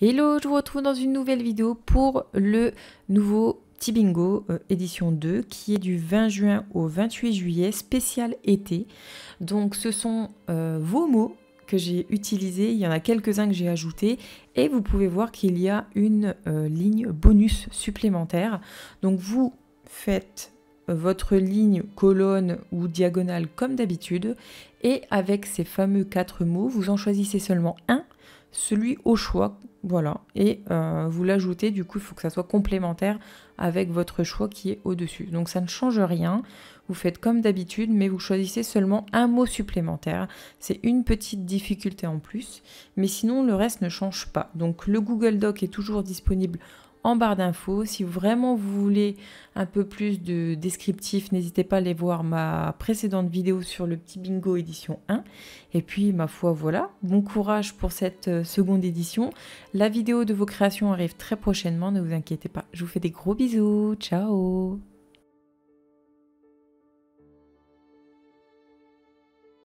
Hello, je vous retrouve dans une nouvelle vidéo pour le nouveau petit bingo euh, édition 2 qui est du 20 juin au 28 juillet, spécial été. Donc ce sont euh, vos mots que j'ai utilisés, il y en a quelques-uns que j'ai ajoutés et vous pouvez voir qu'il y a une euh, ligne bonus supplémentaire. Donc vous faites votre ligne colonne ou diagonale comme d'habitude et avec ces fameux quatre mots, vous en choisissez seulement un celui au choix, voilà, et euh, vous l'ajoutez, du coup il faut que ça soit complémentaire avec votre choix qui est au-dessus. Donc ça ne change rien, vous faites comme d'habitude, mais vous choisissez seulement un mot supplémentaire, c'est une petite difficulté en plus, mais sinon le reste ne change pas. Donc le Google Doc est toujours disponible en barre d'infos. Si vraiment vous voulez un peu plus de descriptif, n'hésitez pas à aller voir ma précédente vidéo sur le petit bingo édition 1. Et puis, ma foi, voilà. Bon courage pour cette euh, seconde édition. La vidéo de vos créations arrive très prochainement, ne vous inquiétez pas. Je vous fais des gros bisous. Ciao